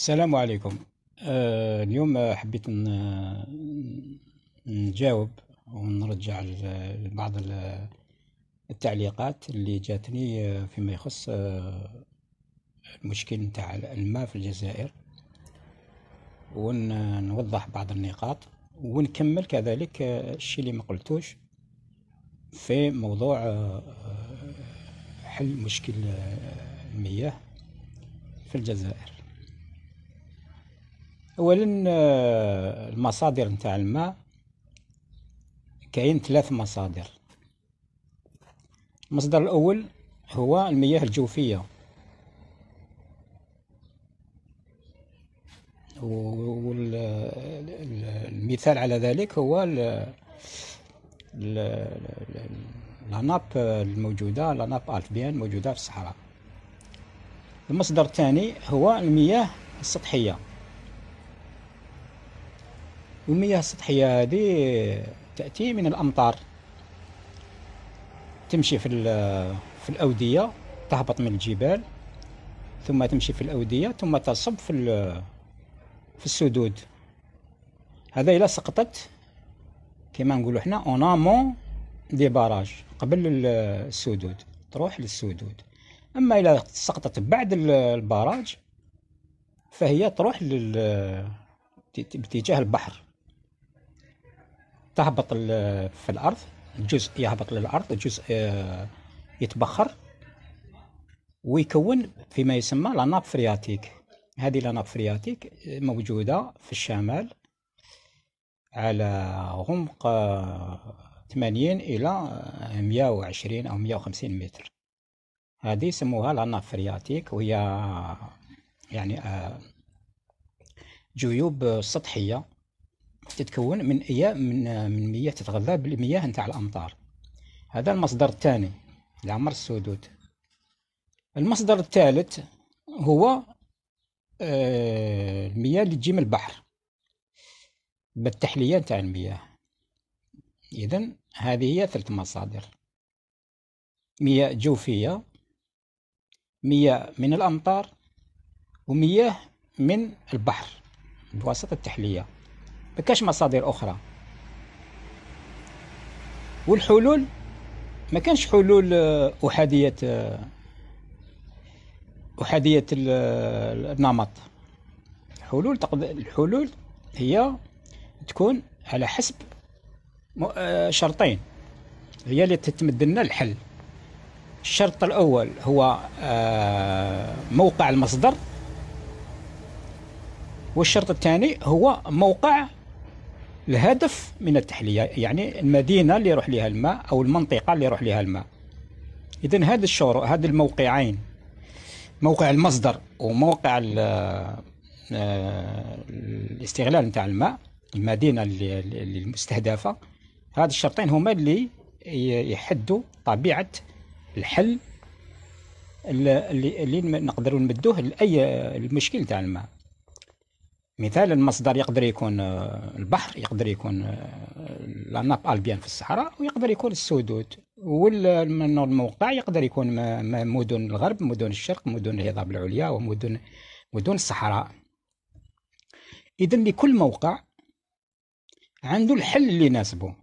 السلام عليكم آه، اليوم حبيت نجاوب ونرجع لبعض التعليقات اللي جاتني آه، فيما يخص آه، المشكل نتاع الماء في الجزائر ونوضح بعض النقاط ونكمل كذلك الشيء اللي ما قلتوش في موضوع حل مشكل المياه في الجزائر اولا آه، المصادر نتاع الماء كاين ثلاث مصادر المصدر الاول هو المياه الجوفيه والمثال على ذلك هو لاناب الموجودة لاناب ألفبيان موجودة في الصحراء المصدر الثاني هو المياه السطحية المياه السطحية هذه تأتي من الأمطار تمشي في في الأودية تهبط من الجبال ثم تمشي في الأودية ثم تصب في في السدود هذا إلا سقطت كما نقولوا حنا اونامون دي باراج قبل السدود تروح للسدود أما إلا سقطت بعد البراج فهي تروح لل باتجاه البحر تهبط في الارض الجزء يهبط للارض الجزء آه، يتبخر ويكون فيما يسمى لاناب فرياتيك هذه لاناب فرياتيك موجوده في الشمال على عمق 80 آه، الى 120 آه، او 150 متر هذه يسموها لاناب فرياتيك وهي يعني جيوب سطحيه تتكون من ايام من من مياه تتغذى بالمياه نتاع الامطار هذا المصدر الثاني لعمر السدود المصدر الثالث هو آه، المياه اللي تجي من البحر بالتحليه نتاع المياه اذا هذه هي ثلاث مصادر مياه جوفيه مياه من الامطار ومياه من البحر بواسطه التحليه ما كاش مصادر أخرى والحلول ما كانش حلول آه، أحادية آه، أحادية آه، النمط حلول الحلول هي تكون على حسب شرطين هي اللي تتمد لنا الحل الشرط الأول هو موقع المصدر والشرط الثاني هو موقع الهدف من التحلية يعني المدينة اللي يروح لها الماء أو المنطقة اللي يروح لها الماء إذا هذا الشروط هذا الموقعين موقع المصدر وموقع آه، الاستغلال نتاع الماء المدينة المستهدفة هاد الشرطين هما اللي يحدوا طبيعة الحل اللي, اللي نقدروا نمدوه لأي المشكل نتاع الماء مثال المصدر يقدر يكون آه، البحر يقدر يكون آه، لاناب ألبيان في الصحراء ويقدر يكون السدود والموقع يقدر يكون مدن الغرب مدن الشرق مدن الهضاب العليا ومدن مدن الصحراء إذا لكل موقع عنده الحل اللي يناسبه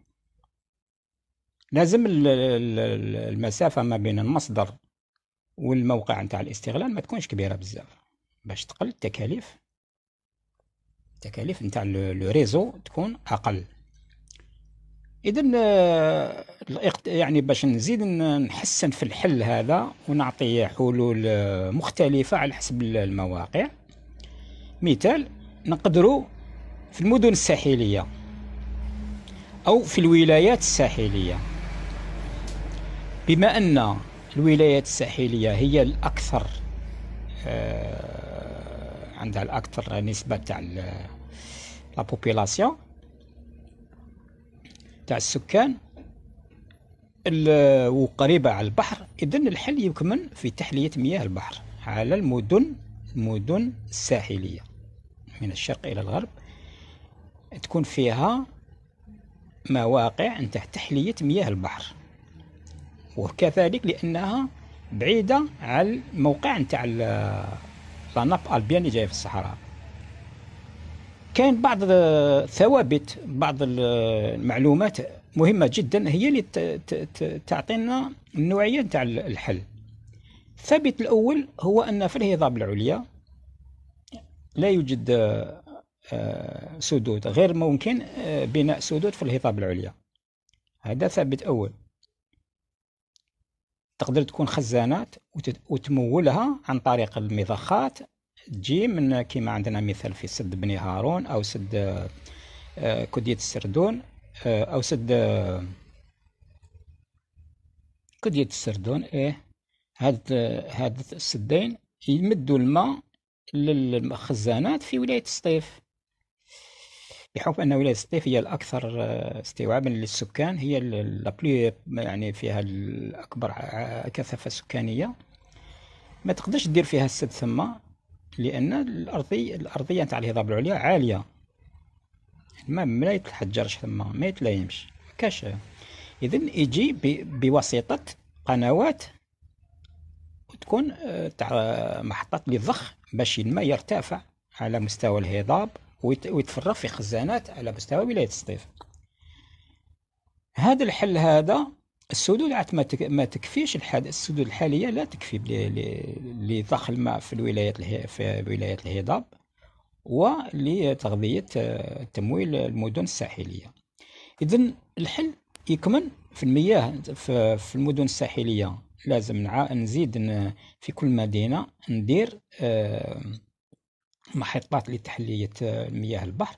لازم المسافة ما بين المصدر والموقع نتاع الاستغلال ما تكونش كبيرة بزاف باش تقل التكاليف التكاليف نتاع لو ريزو تكون اقل اذا آه، يعني باش نزيد نحسن في الحل هذا ونعطي حلول آه، مختلفه على حسب المواقع مثال نقدروا في المدن الساحليه او في الولايات الساحليه بما ان الولايات الساحليه هي الاكثر آه عندها الأكثر نسبة تاع لا بوبولاسيون تاع السكان وقريبة على البحر إذا الحل يكمن في تحلية مياه البحر على المدن المدن الساحلية من الشرق إلى الغرب تكون فيها مواقع نتاع تحلية مياه البحر وكذلك لأنها بعيدة على الموقع نتاع البيان اللي جاي في الصحراء كاين بعض الثوابت بعض المعلومات مهمه جدا هي اللي تعطينا النوعيه نتاع الحل الثابت الاول هو ان في الهضاب العليا لا يوجد آه، سدود غير ممكن آه، بناء سدود في الهضاب العليا هذا ثابت اول تقدر تكون خزانات وتمولها عن طريق المضخات تجي من كما عندنا مثال في سد بني هارون او سد آه، كودية السردون آه، او سد آه، كودية السردون ايه هاد هاد السدين يمدوا الماء للخزانات في ولاية سطيف بحكم أنه سطيف هي الأكثر آه، استيعابا للسكان هي لابلي يعني فيها الأكبر آه، كثافة سكانية ما تقدرش دير فيها السد ثما لأن الارضي الأرضية تاع الهضاب العليا عالية ما ما يتحجرش ثما ما يتلايمش كاش إذا يجي بواسطة قنوات تكون آه، تاع محطات للضخ باش الماء يرتفع على مستوى الهضاب ويتفرغ في خزانات على مستوى ولاية سطيف هذا الحل هذا السدود عاد ما تكفيش الحد السدود الحالية لا تكفي لضخ الماء في الولايات في ولاية الهضاب ولتغذية آه، تمويل المدن الساحلية إذا الحل يكمن في المياه في المدن الساحلية لازم نزيد في كل مدينة ندير آه، محطات لتحلية آه، مياه البحر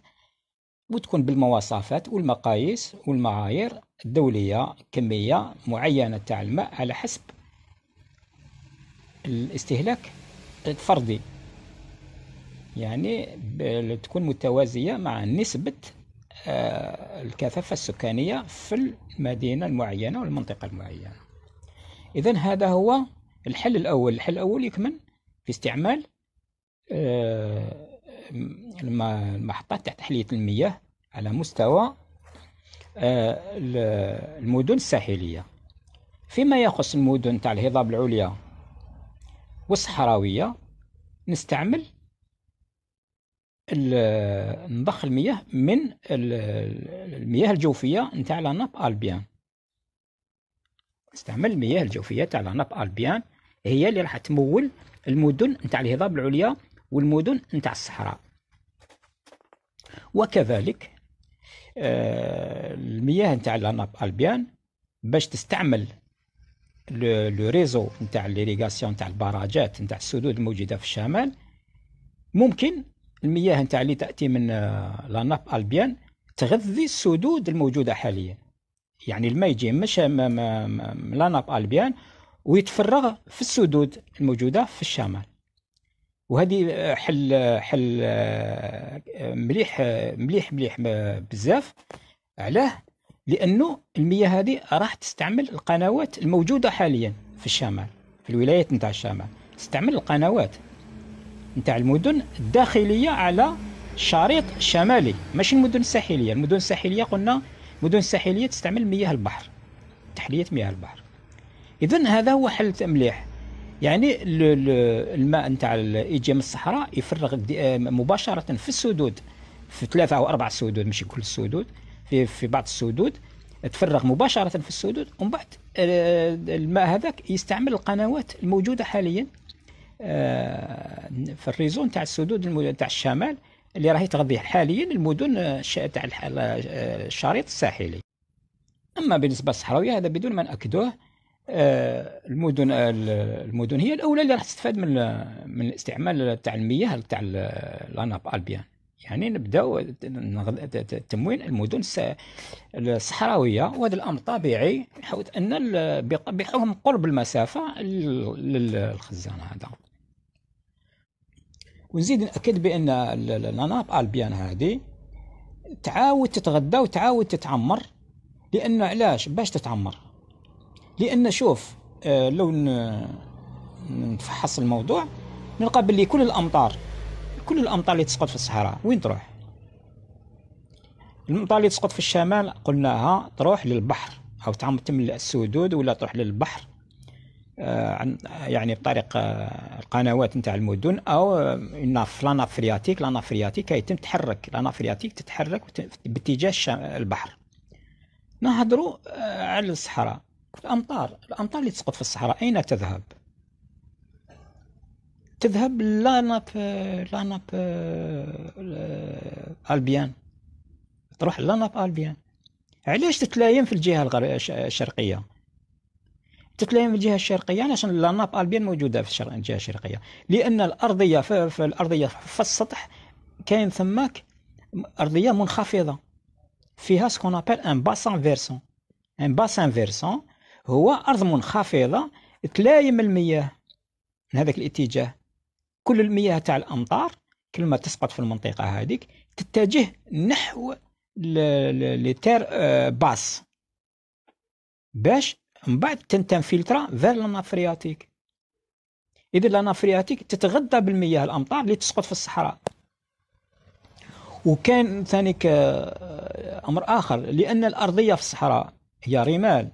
وتكون بالمواصفات والمقاييس والمعايير الدولية كمية معينة تاع الماء على حسب الاستهلاك الفردي يعني تكون متوازية مع نسبة آه، الكثافة السكانية في المدينة المعينة والمنطقة المعينة إذا هذا هو الحل الأول الحل الأول يكمن في استعمال آه، المحطة تاع تحلية المياه على مستوى آه، المدن الساحلية فيما يخص المدن تاع الهضاب العليا والصحراوية نستعمل نضخ المياه من المياه الجوفية نتاع لاناب ألبيان نستعمل المياه الجوفية تاع لاناب ألبيان هي اللي راح تمول المدن نتاع الهضاب العليا والمدن نتاع الصحراء وكذلك آه، المياه نتاع لاناب البيان باش تستعمل لو ريزو نتاع ليريغاسيون نتاع البراجات نتاع السدود الموجوده في الشمال ممكن المياه نتاع اللي تاتي من آه، لاناب البيان تغذي السدود الموجوده حاليا يعني الماء يجي مش من لاناب البيان ويتفرغ في السدود الموجوده في الشمال وهذه حل حل مليح مليح مليح بزاف علاه لانه المياه هذه راح تستعمل القنوات الموجوده حاليا في الشمال في الولايات نتاع الشمال تستعمل القنوات نتاع المدن الداخليه على الشريط الشمالي ماشي المدن الساحليه المدن الساحليه قلنا المدن الساحليه تستعمل مياه البحر تحليه مياه البحر اذا هذا هو حل مليح يعني الماء نتاع يجي من الصحراء يفرغ آه، مباشره في السدود في ثلاثه او اربع سدود ماشي كل السدود في في بعض السدود تفرغ مباشره في السدود ومن بعد آه، الماء هذاك يستعمل القنوات الموجوده حاليا آه، في الريزون نتاع السدود نتاع الشمال اللي راهي تغذي حاليا المدن تاع الشريط الساحلي اما بالنسبه للصحراويه هذا بدون ما ناكدوه آه، المدن آه، المدن هي الاولى اللي راح تستفاد من من الاستعمال تاع المياه تاع الاناب البيان يعني نبداو تموين المدن الصحراويه وهذا الامر طبيعي حيث ان بقعهم قرب المسافه للخزان هذا ونزيد ناكد بان الاناب البيان هذه تعاود تتغذى وتعاود تتعمر لانه علاش باش تتعمر لان شوف آه، لو نفحص الموضوع نلقى باللي كل الامطار كل الامطار اللي تسقط في الصحراء وين تروح الامطار اللي تسقط في الشمال قلناها تروح للبحر او تملأ السدود ولا تروح للبحر آه، يعني بطريق آه، القنوات نتاع المدن او في لاناف فرياتيك لاناف فرياتيك يتم تحرك لاناف فرياتيك تتحرك باتجاه البحر نهضروا على الصحراء الأمطار الأمطار اللي تسقط في الصحراء أين تذهب؟ تذهب لاناب لاناب آه، البيان تروح لاناب البيان علاش تتلايم في الجهه الشرقيه تتلايم في الجهه الشرقيه عشان لاناب البيان موجوده في الجهه الشرقيه لان الارضيه في, في الارضيه في السطح كاين ثماك ارضيه منخفضه فيها سكون ابل ان باسان فيرسون ان باسان فيرسون هو أرض منخفضة تلايم المياه من هذاك الاتجاه كل المياه تاع الأمطار كل ما تسقط في المنطقة هذيك تتجه نحو لي تير آه، باس باش من بعد تنفلترا فير لانافرياتيك إذا لانافرياتيك تتغذى بالمياه الأمطار اللي تسقط في الصحراء وكان ثانيك آه، آه، أمر آخر لأن الأرضية في الصحراء هي رمال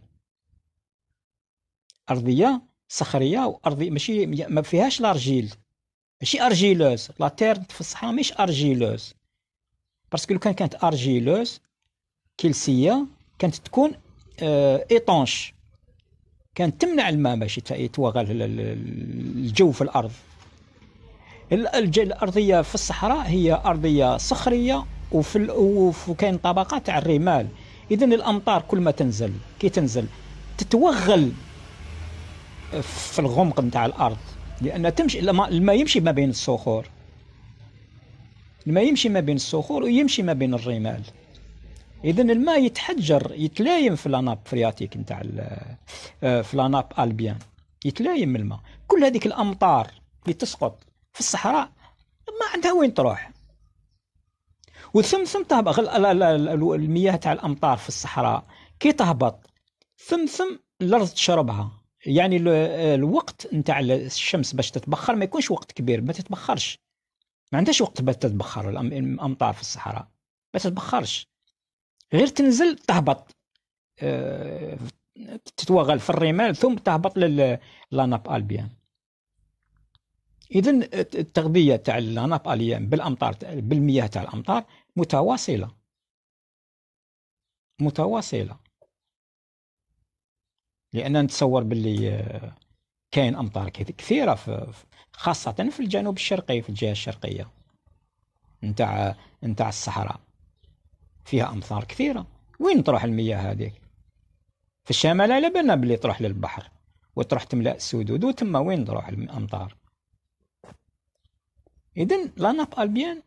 ارضيه صخريه وارضيه ماشي ما فيهاش لارجيل ماشي ارجيلوز لا تير في الصحراء ماشي ارجيلوز باسكو لو كان كانت ارجيلوز كلسيه كانت تكون اه ايطونش كانت تمنع الماء باش يتوغل الجو في الارض الارضيه في الصحراء هي ارضيه صخريه وفي وكاين طبقات تاع الرمال اذا الامطار كل ما تنزل كي تنزل تتوغل في الغمق نتاع الارض لان تمشي الماء يمشي ما بين الصخور الماء يمشي ما بين الصخور ويمشي ما بين الرمال اذا الماء يتحجر يتلايم في لاناب فرياتيك نتاع آه، في لاناب البيان يتلايم الماء كل هذيك الامطار اللي تسقط في الصحراء ما عندها وين تروح وثم ثم تهبط المياه تاع الامطار في الصحراء كي تهبط ثم ثم الارض تشربها يعني آه، الوقت نتاع الشمس باش تتبخر ما يكونش وقت كبير ما تتبخرش ما عندهاش وقت باش تتبخر الامطار في الصحراء ما تتبخرش غير تنزل تهبط آه، تتوغل في الرمال ثم تهبط للاناب البيان اذا التغذيه تاع الاناب البيان بالامطار بالمياه تاع الامطار متواصله متواصله لان نتصور باللي آه، كاين امطار كثيره في خاصه في الجنوب الشرقي في الجهه الشرقيه نتاع نتاع الصحراء فيها امطار كثيره وين تروح المياه هذيك في الشمال على بالنا بلي تروح للبحر وتروح تملا السدود وتما وين تروح الامطار اذا لا ناب البيان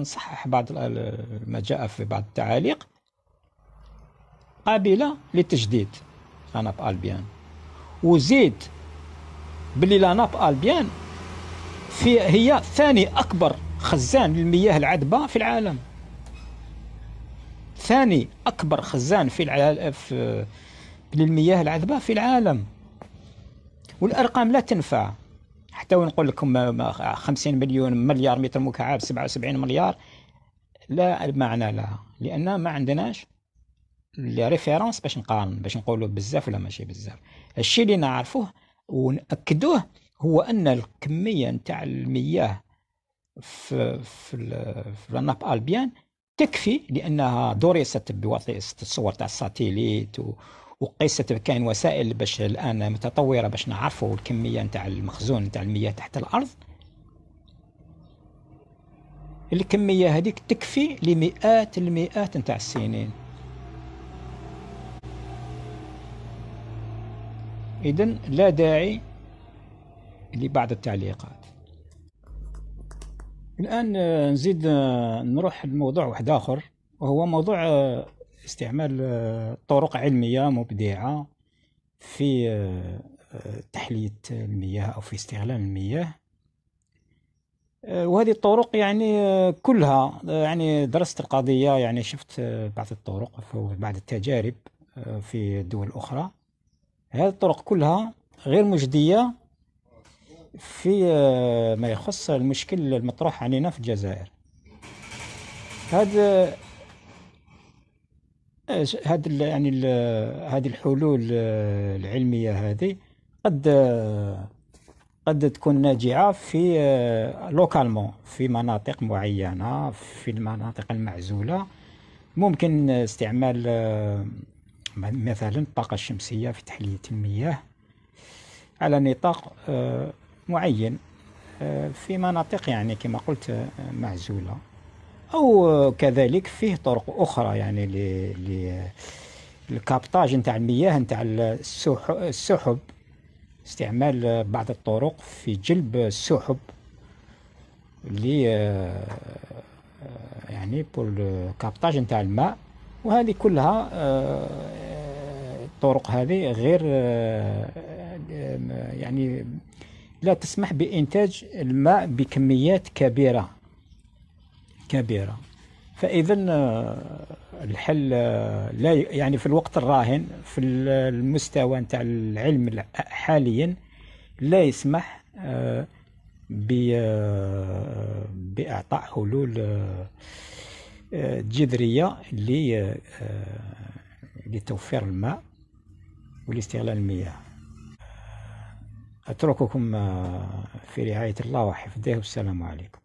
نصحح بعض ما جاء في بعض التعاليق قابله للتجديد لاناب البيان وزيد باللي لاناب البيان في هي ثاني اكبر خزان للمياه العذبه في العالم ثاني اكبر خزان في, في للمياه العذبه في العالم والارقام لا تنفع حتى ونقول لكم 50 مليون مليار متر مكعب 77 مليار لا معنى لها لان ما عندناش لي ريفيرونس باش نقارن باش نقولوا بزاف ولا ماشي بزاف الشيء اللي نعرفوه ونأكدوه هو ان الكميه نتاع المياه في في, في الناب البيان تكفي لانها درست بواسطه الصور تاع الساتيليت وقست كاين وسائل باش الان متطوره باش نعرفوا الكميه نتاع المخزون نتاع المياه تحت الارض الكميه هذيك تكفي لمئات المئات نتاع السنين إذا لا داعي لبعض التعليقات الآن آه، نزيد آه، نروح لموضوع واحد آخر وهو موضوع آه، استعمال طرق علمية مبدعة في تحلية المياه أو في استغلال المياه وهذه الطرق يعني كلها يعني درست القضية يعني شفت بعض الطرق وبعض التجارب في دول أخرى هذه الطرق كلها غير مجدية في آه، ما يخص المشكل المطروح علينا في الجزائر هذا آه، هاد يعني هذه الحلول آه، العلميه هذه قد قد تكون ناجعه في لوكالمون في مناطق معينه في المناطق المعزوله ممكن استعمال مثلا الطاقة الشمسية في تحلية المياه على نطاق آه، معين آه، في مناطق يعني كما قلت آه، معزولة أو كذلك فيه طرق أخرى يعني للكابتاج نتاع المياه نتاع السحب استعمال بعض الطرق في جلب السحب اللي يعني بور كابتاج نتاع الماء وهذه كلها الطرق آه، هذه غير آه، آه، يعني لا تسمح بإنتاج الماء بكميات كبيرة كبيرة فإذا الحل لا يعني في الوقت الراهن في المستوى نتاع العلم حاليا لا يسمح بإعطاء حلول جذريه آه، لتوفير الماء ولاستغلال المياه أترككم آه، في رعاية الله وحفظه والسلام عليكم